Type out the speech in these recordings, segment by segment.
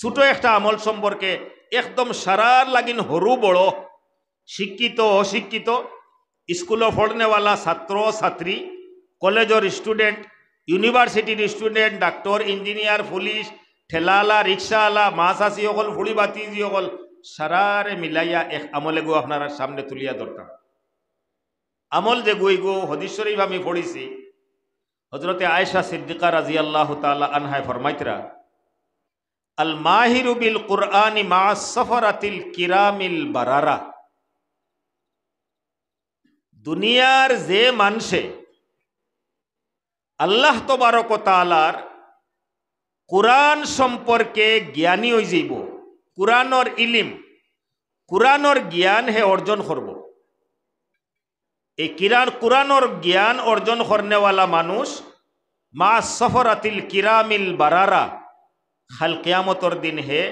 ছোট একটা আমল সম্পর্কে একদম সারার লাগিন হরু বড় শিক্ষিত অশিক্ষিত স্কুল পড়নেওয়ালা ছাত্র ছাত্রী কলেজের স্টুডেন্ট ইউনিভার্সিটির স্টুডেন্ট ডাক্তর ইঞ্জিনিয়ার পুলিশ ঠেলালা রিক্সাওয়ালা মাছ আসি সকল ফুড়ি বাতি সকল সারারে মিলাইয়া এক আমলে গো আপনার সামনে তুলিয়া দরকার আমল যে গই গো হদিশ্বরীভাবে শরীফ আমি পড়িছি হজরতে আয়েশা সিদ্দিকা রাজিয়াল্লাহ আল্লাহ তালা আনহায় ফরমাইতরা আল মাহিরুবিল কুরআনি মা সফরাতিল কিরামিল বারারা দুনিয়ার যে মানুষে আল্লাহ তবারকতালার কোরআন সম্পর্কে জ্ঞানী হয়ে যাইব কোরআনর ইলিম কোরআনর জ্ঞান হে অর্জন করব এই কিরান কোরআনর জ্ঞান অর্জন করনেওয়ালা মানুষ মা সফরাতিল কিরামিল বারারা খাল কেয়ামতর দিন হে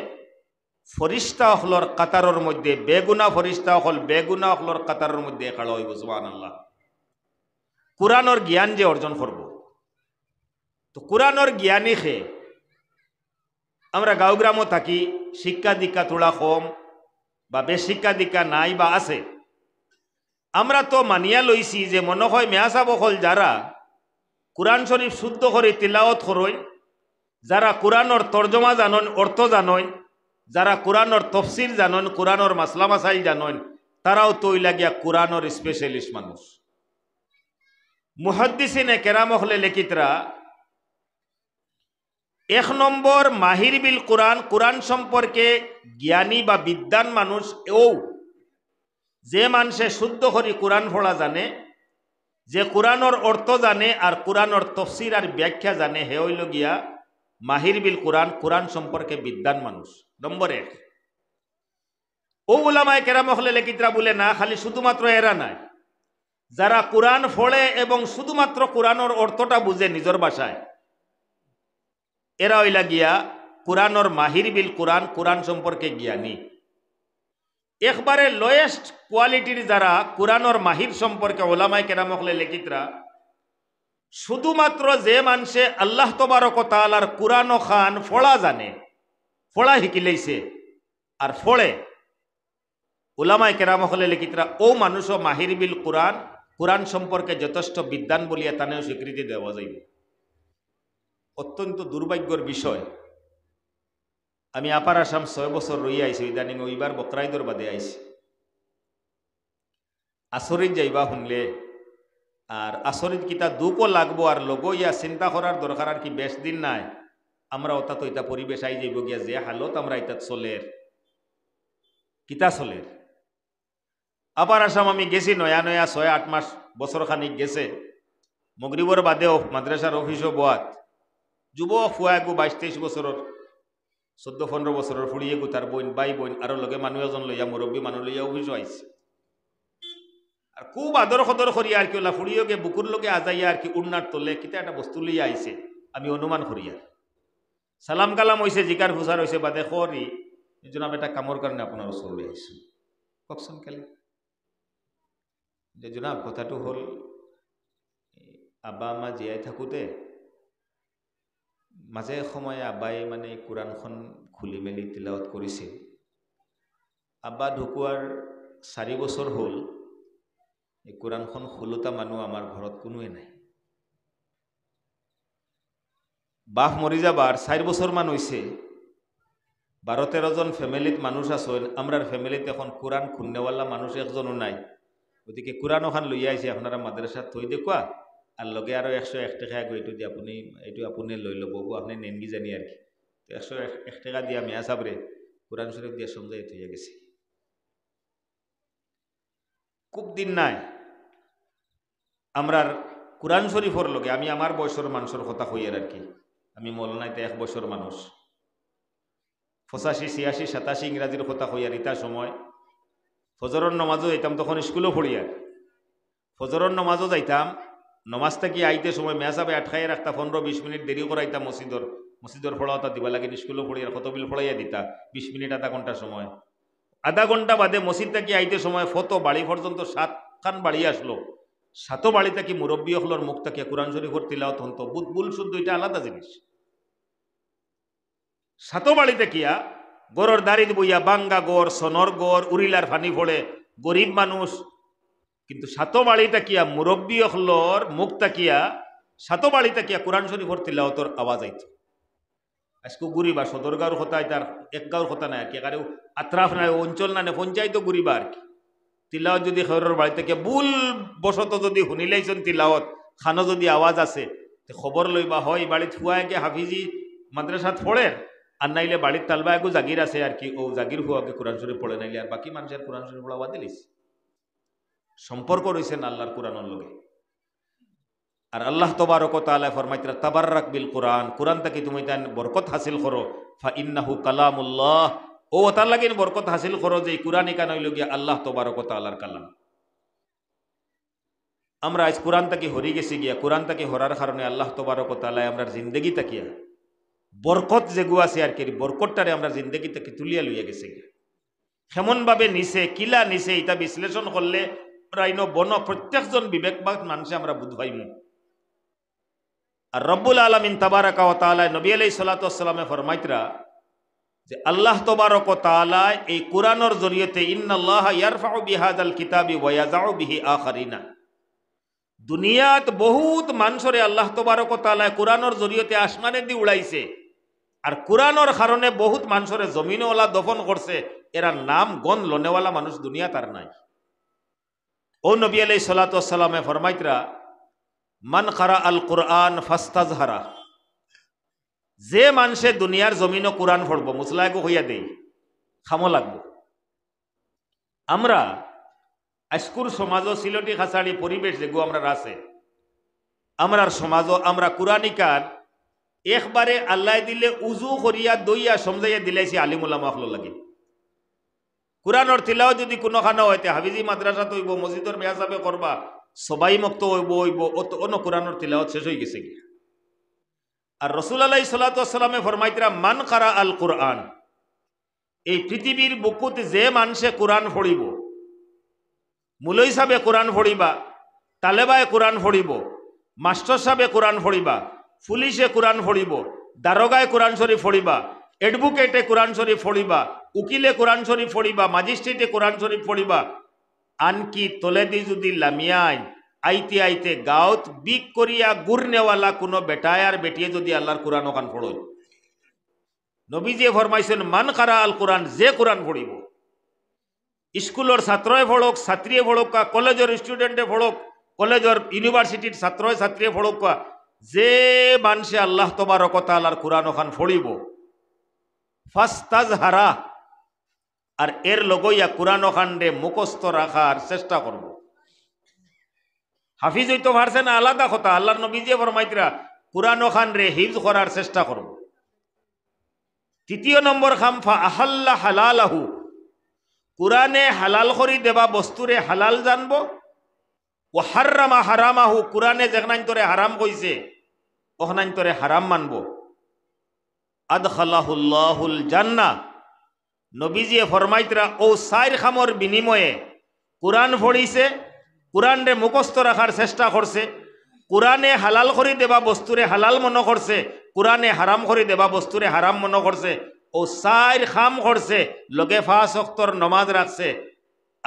ফরিস্তা হলর কাতারর মধ্যে বেগুনা ফরিস্তা হল বেগুনা হলর কাতারর মধ্যে একাল হইব জুবান আল্লাহ কোরআনর জ্ঞান যে অর্জন করব তো কোরআনর জ্ঞানী খে আমরা গাঁওগ্রামও থাকি শিক্ষা দীক্ষা তোলা কম বা বেশিক্ষা দীক্ষা নাই বা আছে আমরা তো মানিয়া লইছি যে মনে হয় মেয়াসাব হল যারা কোরআন শরীফ শুদ্ধ করে তিলাওত করই যারা কোরআনর তর্জমা জানন অর্থ জানন যারা কোরআনর তফসিল জানন কোরআনর মাসলা মাসাইল জানন তারাও তৈ লাগিয়া কোরআনর স্পেশালিস্ট মানুষ মুহদ্দিসিনে কেরামহলে লেখিতরা এক নম্বর মাহির বিল কোরআন কোরআন সম্পর্কে জ্ঞানী বা বিদ্যান মানুষ এও যে মানুষে শুদ্ধ করি কোরআন ফোড়া জানে যে কোরআনর অর্থ জানে আর কোরআনর তফসির আর ব্যাখ্যা জানে হে হইল গিয়া মাহির বিল কোরআন কোরআন সম্পর্কে বিদ্যান মানুষ নম্বর এক ও উলামায় কেরাম হলে লেখিতরা বলে না খালি শুধুমাত্র এরা নাই যারা কোরআন ফলে এবং শুধুমাত্র কোরআনের অর্থটা বুঝে নিজের বাসায় এরা ওইলা গিয়া কোরআনর মাহির বিল কোরআন কোরআন সম্পর্কে জ্ঞানী একবারে লোয়েস্ট কোয়ালিটির যারা কোরআনর মাহির সম্পর্কে ওলামায় কেরামকলে লেখিতরা শুধুমাত্র যে মানুষে আল্লাহ তবারকতালার কুরান খান ফোড়া জানে ফোড়া হিকিলেইছে আর ফোড়ে ওলামাই কেরাম হলে লিখিতরা ও মানুষও মাহির বিল কুরান কুরান সম্পর্কে যথেষ্ট বিদ্যান বলিয়া তানেও স্বীকৃতি দেওয়া যাইব অত্যন্ত দুর্ভাগ্যর বিষয় আমি আপার আসাম ছয় বছর রই আইছি ইদানিং ওইবার বকরাইদর বাদে আইছি আচরিত যাইবা শুনলে আর আসরিত কিতা দুকো লাগবো আর লগো ইয়া চিন্তা করার দরকার আর কি বেশ দিন নাই আমরা অর্থাৎ ওইটা এটা পরিবেশ আই যাইব গিয়া যে হালত আমরা এটা চলের কিতা চলের আবার আসাম আমি গেছি নয়া নয়া ছয় আট মাস বছর খানিক গেছে মগরিবর বাদেও মাদ্রাসার অফিসও বয়াত যুব ফুয়া গু বাইশ তেইশ বছরের চোদ্দ পনেরো বছরের ফুড়িয়ে গু তার বইন বাই বইন আরো লগে মানুষ এজন লইয়া মুরব্বী মানুষ লইয়া অফিসও আইছে আৰু খুব আদৰ সদৰ কৰি আৰ কি ফুড়িয়ে বুকুৰ লোকে আজাই আৰ কি উন্নাৰ তলে কিতা এটা বস্তু লৈ আহিছে আমি অনুমান কৰি আৰু চালাম কালাম হৈছে জিকাৰ ভুষাৰ হৈছে বা দেখি জনাব এটা কামৰ কাৰণে আপোনাৰ ওচৰলৈ আহিছোঁ কওকচোন কেলে যে জনাব কথাটো হল আব্বা আমা জীয়াই থাকোঁতে মাজে সময়ে আব্বাই মানে কোরআনখন খুলি মেলি তিলাৱত কৰেছে আব্বা ঢুকোৱাৰ চাৰি বছৰ হল এই কোরআনখন খোলোতা মানুহ আমাৰ ঘৰত কোনোৱে নাই বাঘ মৰি যাবাৰ চাৰি বছৰমান হৈছে বাৰ তেৰজন ফেমিলিত মানুহ আছে আমাৰ ফেমিলিত এখন কোৰাণ খুন্নেওয়ালা মানুহ একজনো নাই গতিকে কোরআন এখন লৈ আহিছে আপোনাৰ মাদ্ৰাছাত থৈ দেখুৱা আৰু লগে আৰু একশ এক টকা গৈ এইটো দি আপুনি এইটো আপুনি লৈ ল'ব আপুনি নেনগি জানি আৰু কি একশ এক টকা দিয়া মেয়া সাবরে কোৰাণ শরীফ দিয়া সমঝাই থৈ গৈছে খুব দিন নাই আমরার কোরআন শরীফর লোকে আমি আমার বয়সর মানুষের কথা হইয়ার আর কি আমি মলনাইতে এক বছর মানুষ পঁচাশি ছিয়াশি সাতাশি ইংরাজির কথা হইয়ার ইতা সময় ফজরন নমাজও যাইতাম তখন স্কুলও পড়িয়ার ফজরন নমাজও যাইতাম নমাজ থেকে আইতে সময় মেসাবে আটকাইয়া রাখতা পনেরো বিশ মিনিট দেরি করাইতাম মসজিদর মসজিদর ফলাওতা দিবা লাগে স্কুলও পড়িয়ার কত বিল ফড়াইয়া দিতা বিশ মিনিট আধা ঘন্টা সময় আধা ঘন্টা বাদে মসজিদ থেকে আইতে সময় ফতো বাড়ি পর্যন্ত সাতখান বাড়ি আসলো সাতো বাড়িতে কি মুরব্বী হলর মুখ তাকে কোরআন শরীফর তিলাওত হন্ত বুল শুদ্ধ এটা আলাদা জিনিস সাতো বাড়িতে কিয়া গরর দাঁড়িয়ে বইয়া বাঙ্গা গড় সনর গড় উরিলার ফানি ফোড়ে গরিব মানুষ কিন্তু সাতো বাড়ি তাকিয়া মুরব্বী হলর মুখ তাকিয়া সাতো বাড়ি তাকিয়া কোরআন শরীফর তিল্লাহতর আওয়াজ আইত আজকে গুরিবা সদরগাঁওর হতা তার এক গাঁওর হতা নাই আর কি আত্রাফ নাই অঞ্চল না পঞ্চায়েত গুরিবা আর কি তিলাওয়াত যদি খবরের বাড়ি থেকে ভুল বশত যদি শুনিলেছেন তিলাওয়াত খানো যদি আওয়াজ আছে খবর লইবা হয় বাড়িত একে হাফিজি মাদ্রাসাত পড়ে আর নাইলে বাড়ির তালবা একো জাগির আছে আর কি ও জাগির হুয়াকে কোরআন শরীফ পড়ে নাইলে আর বাকি মানুষের কোরআন শরীফ পড়া দিলিস সম্পর্ক রয়েছেন আল্লাহর কোরআনের লগে আর আল্লাহ তোবারক আলাহ ফরমাইতরা তাবার রাখবিল কোরআন কোরআন তাকে তুমি তাই বরকত হাসিল করো ফা ইন্নাহু কালামুল্লাহ ও তার লাগিন বরকত হাসিল করো যে কুরানি ইকান গিয়া আল্লাহ তোবারকত আল্লাহর কালাম আমরা আজ কোরআন তাকে হরি গেছি গিয়া কোরআন তাকে হরার কারণে আল্লাহ তোবারকত আল্লাহ আমরা জিন্দগি তাকিয়া বরকত যেগু আছে আর কি বরকতটারে আমরা জিন্দগি তাকে তুলিয়া লইয়া গেছে গিয়া সেমনভাবে নিছে কিলা নিছে এটা বিশ্লেষণ করলে প্রায় বন প্রত্যেকজন বিবেকবাদ মানুষে আমরা বুধবাইমু আর রব্বুল আলমিন তাবারাকা তালায় নবী আলাই সালাতামে ফরমাইতরা যে আল্লাহ তোবারক তালায় এই কোরআনর জরিয়তে ইন্নআল্লাহ কিতাবি বিহি আখারিনা দুনিয়াত বহুত মানুষরে আল্লাহ তোবারক তালায় কোরআনর জরিয়তে আসমানে দি উড়াইছে আর কোরআনর কারণে বহুত মানুষরে জমিনওয়ালা দফন করছে এরা নাম গন লোনেওয়ালা মানুষ দুনিয়া তার নাই ও নবী আলাই সালাতামে ফরমাইতরা মন খারা আল কোরআন ফাস্তাজহারা যে মানুষের দুনিয়ার জমিনও কোরআন ফড়ব মুসলাগো হইয়া দেই খামো লাগব আমরা আজকুর সমাজ সিলটি খাসাড়ি পরিবেশ যেগু আমরা আছে আমরার সমাজ আমরা কোরআনিকার একবারে আল্লাহ দিলে উজু করিয়া দইয়া সমজাইয়া দিলাইছি আলিমুল্লাহ মাহলো লাগে কোরআনর তিলাও যদি কোনো খানা হইতে হাবিজি মাদ্রাসা তৈব মসজিদর মেয়াজাবে করবা সবাই মুক্ত হইব হইব অত অন্য কোরআনর তিলাওত শেষ হয়ে গেছে গিয়া আর রসুল আলাই সাল্লাতামে ফরমাইতরা মান কারা আল কোরআন এই পৃথিবীর বুকুত যে মানুষে কোরআন ফড়িব মূল হিসাবে কোরআন ফড়িবা তালেবায় কোরআন ফড়িব মাস্টার সাহেবে কোরআন ফড়িবা পুলিশে কোরআন ফড়িব দারোগায় কোরআন শরীফ ফড়িবা এডভোকেটে কোরআন শরীফ ফড়িবা উকিলে কোরআন শরীফ ফড়িবা ম্যাজিস্ট্রেটে কোরআন শরীফ ফড়িবা আনকি তলে দি যদি লামিয়ায় আইতে আইতে গাওত বিক করিয়া গুড় নেওয়ালা কোনো বেটায় আর বেটিয়ে যদি আল্লাহর কোরআন ওখান পড়ল নবী যে ফরমাইছেন মান খারা আল কোরআন যে কোরআন পড়িব স্কুলের ছাত্রয় পড়ক ছাত্রীয়ে পড়ক কা কলেজের স্টুডেন্টে পড়ক কলেজের ইউনিভার্সিটির ছাত্রয় ছাত্রীয়ে পড়ক কা যে মানুষে আল্লাহ তোমার কথা আল্লাহর কোরআন ওখান ফড়িব ফাস্তাজ হারা আর এর লগইয়া কোরআন ওখানডে মুখস্থ রাখার চেষ্টা করবো হাফিজ হইতে পারছে না আলাদা কথা আল্লাহর নবী যে ফরমাইতরা কোরআন খান রে হিফ করার চেষ্টা করব তৃতীয় নম্বর খাম ফা আহাল্লা হালালাহু কোরআনে হালাল করি দেবা বস্তুরে হালাল জানব ও হার্রামা হারামাহু কোরআনে যেখানান্তরে হারাম কইছে ওখানান্তরে হারাম মানব আদখালাহুল্লাহুল জান্না নবীজিয়ে ফরমাইতরা ও সাইর খামর বিনিময়ে কোরআন ফড়িছে কোরআনরে মুখস্থ রাখার চেষ্টা করছে কোরআনে হালাল করে দেবা বস্তুরে হালাল মনে করছে কোরআনে হারাম করে দেবা বস্তুরে হারাম মনে করছে ও সাইর খাম করছে লগে ফাঁস অক্তর নমাজ রাখছে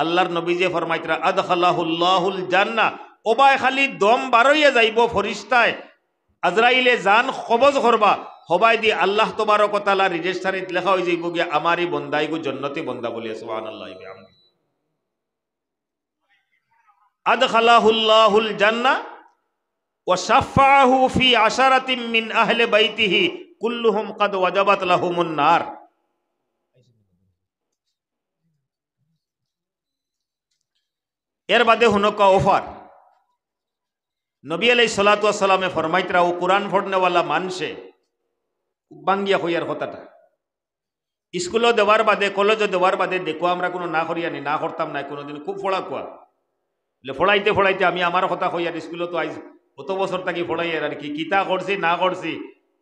আল্লাহর নবীজে ফরমাইতরা আদহাল্লাহুল জান্না ওবায় খালি দম বারইয়ে যাইব ফরিস্তায় আজরাইলে জান খবজ করবা হবাই দি আল্লাহ তোমার কতালা রেজিস্টারিত লেখা হয়ে যাইব গিয়া আমারই বন্দাইগু জন্নতি বন্দা বলিয়া সোহান আল্লাহ আদখালাহুল্লাহুল জান্না ও সাফাহু ফি আশারাতিম মিন আহলে বাইতিহি কুল্লুহুম কাদ ওয়াজাবাত লাহুমুন নার এর বাদে হুনক অফার নবী আলাই সালামে ফরমাইতরা ও কোরআন ফড়নেওয়ালা মানসে বাঙ্গিয়া হইয়ার হতাটা স্কুলও দেওয়ার বাদে কলেজও দেওয়ার বাদে দেখো আমরা কোনো না করিয়ানি না করতাম না কোনোদিন খুব ফোড়া কোয়া বলে ফোড়াইতে ফোড়াইতে আমি আমার কথা কই আর স্কুলে তো আইস কত বছর থাকি ফোড়াই আর কি কিতা করছি না করছি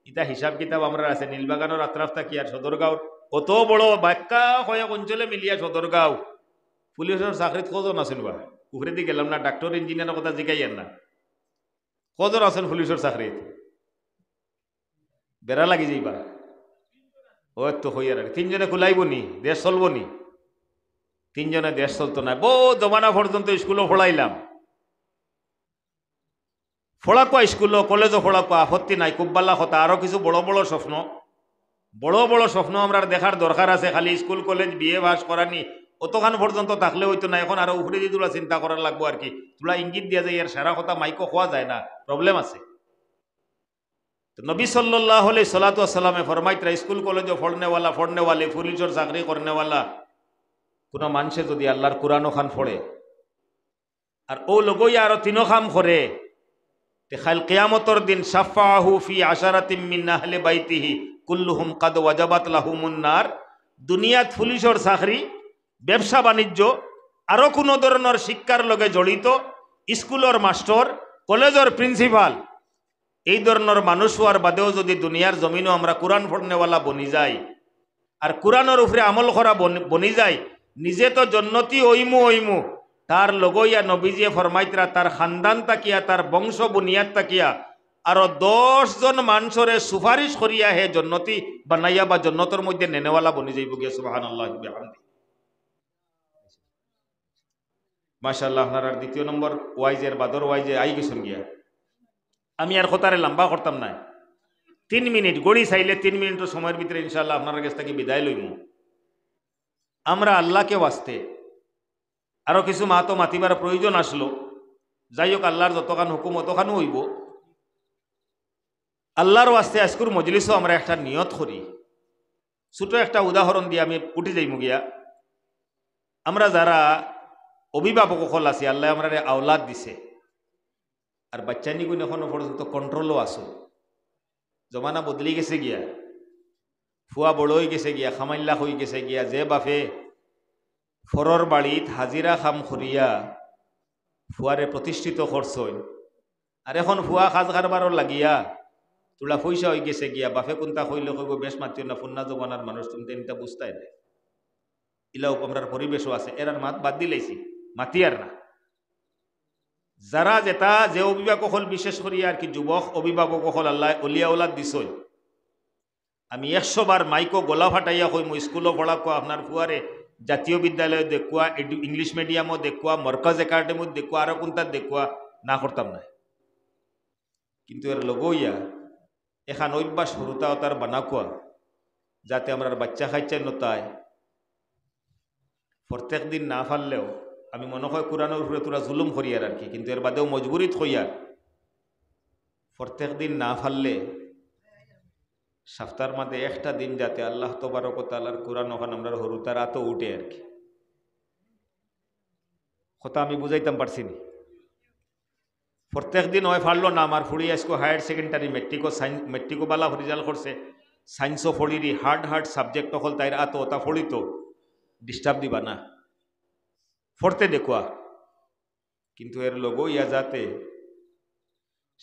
ইতা হিসাব কিতাব আমরা আছে নীলবাগানোর আত্রাফ থাকি আর সদরগাঁও কত বড় বাক্যা হয়ে অঞ্চলে মিলিয়া সদরগাঁও পুলিশের চাকরিত কজন আছেন বা পুখুরিতে গেলাম না ডাক্তার ইঞ্জিনিয়ারের কথা জিগাইয়েন না কজন আছেন পুলিশের চাকরিত বেড়া লাগি যাইবা ও তো হইয়ার তিনজনে খুলাইব নি দেশ চলব নি তিনজনে দেশ চলতো না বহু জমানা পর্যন্ত স্কুলও ফোড়াইলাম কোয়া স্কুল কলেজও কোয়া আপত্তি নাই কুব্বাল্লা হতা আরও কিছু বড় বড় স্বপ্ন বড় বড় স্বপ্ন আমরা দেখার দরকার আছে খালি স্কুল কলেজ বিয়ে বাস করানি অতখান পর্যন্ত থাকলে হইতো না এখন আরো উপরে দিয়ে তোলা চিন্তা করার লাগবো আর কি তোলা ইঙ্গিত দিয়া যায় ইয়ার সারা কথা মাইকো খোয়া যায় না প্রবলেম আছে নবী সাল্লাহ সাল্লামে ফরমাইতরা স্কুল কলেজও ফড়নেওয়ালা ফড়নেওয়ালে পুলিশের চাকরি করনেওয়ালা কোনো মানুষে যদি আল্লাহর কোরআন খান পড়ে আর ও লগই আরো তিনো খাম করে খাল কেয়ামতর দিন সাফাহু ফি আশারাতিম মিন্নাহলে বাইতিহি কুল্লুহুম কাদ ওয়াজাবাত লাহুমুন্নার দুনিয়াত পুলিশর চাকরি ব্যবসা বাণিজ্য আরও কোনো ধরনের শিক্ষার লগে জড়িত স্কুলের মাস্টর কলেজের প্রিন্সিপাল এই ধরনের মানুষ হওয়ার বাদেও যদি দুনিয়ার জমিনও আমরা কোরআন ফড়নেওয়ালা বনি যাই আর কোরআনের উপরে আমল করা বনি যায় নিজে তো জন্নতি ঐমু ঐমু তার লগইয়া নবীজিয়ে ফরমাইতরা তার খানদান তাকিয়া তার বংশ বুনিয়াদ তাকিয়া আরো দশ জন মানুষরে সুপারিশ করিয়া হে জন্নতি বানাইয়া বা জন্নতর মধ্যে নেনেওয়ালা বনি যাইব গিয়া সুবাহান আল্লাহ মাশাল্লাহ আপনার দ্বিতীয় নম্বর ওয়াইজের বাদর ওয়াইজে আই গেছেন গিয়া আমি আর কথারে লম্বা করতাম না তিন মিনিট গড়ি চাইলে তিন মিনিটের সময়ের ভিতরে ইনশাল্লাহ আপনার কাছ থেকে বিদায় লইমু আমরা আল্লাহকে বাঁচতে আরও কিছু মাতো মাতিবার প্রয়োজন আসলো যাই হোক আল্লাহর যতখান হুকুম অতখানও হইব আল্লাহর ওয়াস্তে আজকুর মজলিসও আমরা একটা নিয়ত করি ছোট একটা উদাহরণ দিয়ে আমি উঠে যাই মুগিয়া আমরা যারা অভিভাবক সকল আছি আল্লাহ আমরা আওলাদ দিছে আর বাচ্চা নিগুণ এখনো পর্যন্ত কন্ট্রোলও আছো জমানা বদলি গেছে গিয়া ফুয়া বড় হয়ে গেছে গিয়া খামাইল্লা হয়ে গেছে গিয়া যে বাফে ফরর বাড়িত হাজিরা খাম খরিয়া ফুয়ারে প্রতিষ্ঠিত করছই আর এখন ফুয়া সাজ কারবারও লাগিয়া তোলা পয়সা হয়ে গেছে গিয়া বাফে কোনটা হইলে হইব বেশ মাতিও না ফুন্না জবানার মানুষ তুমি তেনটা বুঝতাই নাই ইলাও আমরা পরিবেশও আছে এরার মাত বাদ দিলেছি মাতিয়ার না যারা যেটা যে অভিভাবক হল বিশেষ করিয়া আর কি যুবক অভিভাবক হল আল্লাহ অলিয়া ওলাদ আমি একশো বার মাইকো গোলা ফাটাইয়া মই স্কুলও পড়া কোয়া আপনার ফুয়ারে জাতীয় বিদ্যালয় দেখুয়া ইংলিশ মিডিয়ামও দেখুয়া মরকজ একাডেমিত দেখুয়া কোন কোনটা দেখুয়া না করতাম না কিন্তু এর লগইয়া এখান অভ্যাস সরুতা তার বানাকুয়া যাতে আমার বাচ্চা খাইচ্ছা নতায় প্রত্যেক দিন না ফাললেও আমি মনে হয় কোরআনের উপরে তোরা জুলুম করিয়ার আর কি কিন্তু এর বাদেও মজবুরিত হইয়ার প্রত্যেক দিন না ফাললে সপ্তাহের মধ্যে একটা দিন যাতে আল্লাহ তবারক তাল্লার কোরআন ওখান আমরা হরুতার আত উঠে আর কি কথা আমি বুঝাইতাম পারছি নি প্রত্যেক দিন হয় ফাড়লো না আমার ফুড়ি আসকো হায়ার সেকেন্ডারি মেট্রিকো সাইন্স মেট্রিকো বালা রিজাল্ট করছে সায়েন্সও ফড়িরি হার্ড হার্ড সাবজেক্ট হল তাই আত ওটা ফড়িত ডিস্টার্ব দিবা না ফড়তে দেখুয়া কিন্তু এর লগো ইয়া যাতে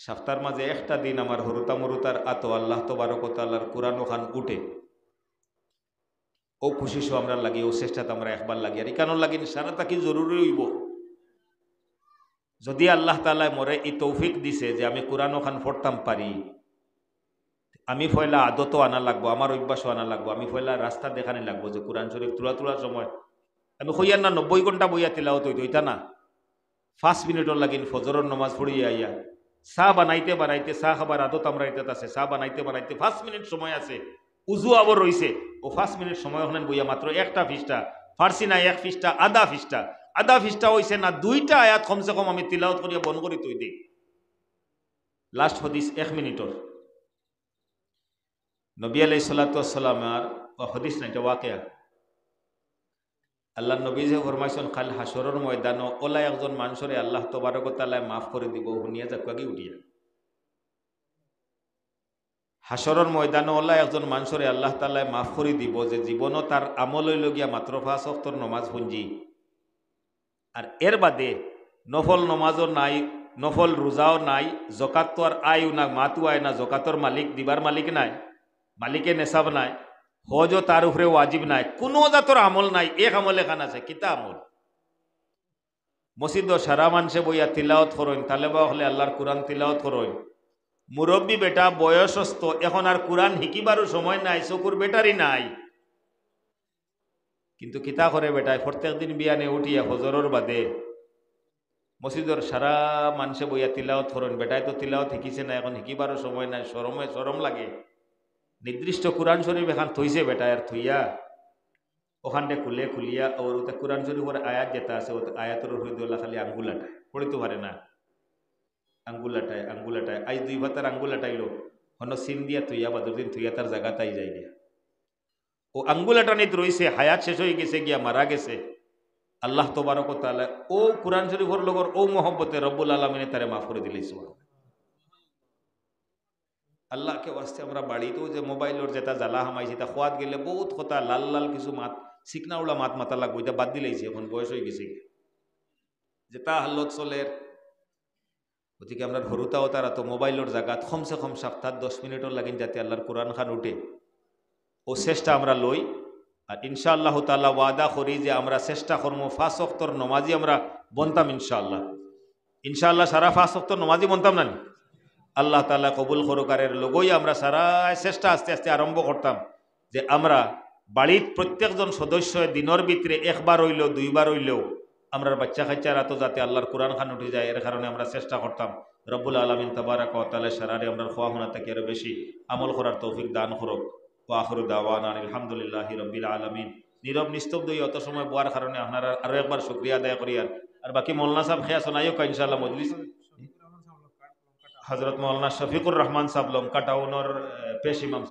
সপ্তাহের মাঝে একটা দিন আমার হরুতা মরুতার আত আল্লাহ তবারকত আল্লাহর কোরআন খান উঠে ও সো আমরা লাগি ও চেষ্টাতে আমরা একবার লাগি আর কেন লাগি সারা তাকে জরুরি হইব যদি আল্লাহ তালায় মরে এই তৌফিক দিছে যে আমি কোরআন খান পড়তাম পারি আমি ফয়লা আদত আনা লাগবো আমার অভ্যাসও আনা লাগবো আমি ফয়লা রাস্তা দেখানি লাগবো যে কোরআন শরীফ তোলা তোলার সময় আমি হইয়ার না নব্বই ঘন্টা বইয়া তেলাও তৈত হইতা না ফার্স্ট মিনিটও লাগিন ফজরের নমাজ পড়িয়া আইয়া সা বানাইতে বানাইতে সা খাবার আদত আমরা এটাতে আছে সা বানাইতে বানাইতে ফার্স্ট মিনিট সময় আছে উজু আবার রয়েছে ও ফার্স্ট মিনিট সময় হলেন বইয়া মাত্র একটা ফিসটা ফার্সি না এক ফিসটা আদা ফিসটা আদা ফিসটা হয়েছে না দুইটা আয়াত কমসে কম আমি তিলাওত করিয়া বন করি তুই দিই লাস্ট হদিস এক মিনিটর নবী আলাই সাল্লা সাল্লামার হদিস না এটা ওয়াকেয়া আল্লাহ নবী যে ফরমাইছেন খাল হাসরের ময়দান ওলাই একজন মানুষরে আল্লাহ তবারকতালায় মাফ করে দিব শুনিয়া যাকুয়াগি উঠিয়া হাসরের ময়দান ওলাই একজন মানুষরে আল্লাহ তালাই মাফ করে দিব যে জীবন তার আমলৈলগিয়া মাত্র ফাঁস অক্তর নমাজ পুঞ্জি আর এর বাদে নফল নমাজও নাই নফল রোজাও নাই জকাত তো আর আয়ও না মাতু আয় না জকাতর মালিক দিবার মালিক নাই মালিকে নেশাব নাই ও তার উপরে ওয়াজিব নাই কোনো জাতর আমল নাই এক আমল এখান আছে কিতা আমল মসজিদ সারা মানুষে বইয়া তিলাওত করইন বা হলে আল্লাহর কোরআন তিলাওত করইন মুরব্বী বেটা বয়সস্থ এখন আর কোরআন শিকিবারও সময় নাই চকুর বেটারই নাই কিন্তু কিতা করে বেটায় প্রত্যেক দিন বিয়ানে উঠিয়া হজরর বাদে মসজিদর সারা মানুষে বইয়া তিলাওত করুন বেটায় তো তিলাওত শিকিছে না এখন শিকিবারও সময় নাই সরমে সরম লাগে নির্দিষ্ট কোরআন শরীফ এখান থইছে বেটা আর থইয়া ওখানটা খুলে খুলিয়া ওর ওতে কোরআন শরীফের আয়াত যেটা আছে ওতে আয়াতের হৃদয়লা খালি আটায় পড়িতে পারে না আঙ্গুল আটায় আজ দুই ভাতার আটাইলো হন সিন দিয়া থইয়া বা দুদিন থইয়া তার তাই যাই গিয়া ও নিত রইছে হায়াত শেষ হয়ে গেছে গিয়া মারা গেছে আল্লাহ তোবারক তালা ও কোরআন শরীফর লগর ও মহব্বতে রব্বুল আলমিনে তারে মাফ করে দিলেই আল্লাহকে ওয়াস্তে আমরা বাড়িতেও যে মোবাইলের যেটা জ্বালা হামাইছি তা খোয়াত গেলে বহুত কথা লাল লাল কিছু মাত সিকনা উলা মাত মাতা লাগবো এটা বাদ দিলেইছে এখন বয়স হয়ে গেছি যেটা হাল্লত চলের গতিকে আমরা সরুতাও তারা তো মোবাইলের জায়গাত কমসে কম সপ্তাহ দশ মিনিটও লাগিন যাতে আল্লাহর কোরআন খান উঠে ও চেষ্টা আমরা লই আর ইনশাআল্লাহ তাল্লাহ ওয়াদা করি যে আমরা চেষ্টা কর্ম ফাঁস অক্তর নমাজি আমরা বনতাম ইনশাআল্লাহ ইনশাআল্লাহ সারা ফাঁস অক্তর নমাজি বনতাম না আল্লাহ তালা কবুল খরকারের লগই আমরা সারা চেষ্টা আস্তে আস্তে আরম্ভ করতাম যে আমরা বাড়ির প্রত্যেকজন সদস্য দিনের ভিতরে একবার হইলেও দুইবার হইলেও আমরা বাচ্চা খাচ্চারা তো যাতে আল্লাহর কোরআন খান উঠে যায় এর কারণে আমরা চেষ্টা করতাম রব্বুল আলমিন তবারা কতালে সারারে আমরা খোয়া হোনা থেকে আরও বেশি আমল করার তৌফিক দান করো ওয়াহরু দাওয়ান আলহামদুলিল্লাহ রব্বিল আলমিন নীরব নিস্তব্ধই অত সময় বোয়ার কারণে আপনারা আরও একবার শুক্রিয়া আদায় করিয়ার আর বাকি মোল্লা সাহেব খেয়া শোনাইও ইনশাআল্লাহ মজলিস হজরত মৌলানা শফিকুর রহমান সাবলম কাটাউনর পেশ ইমাম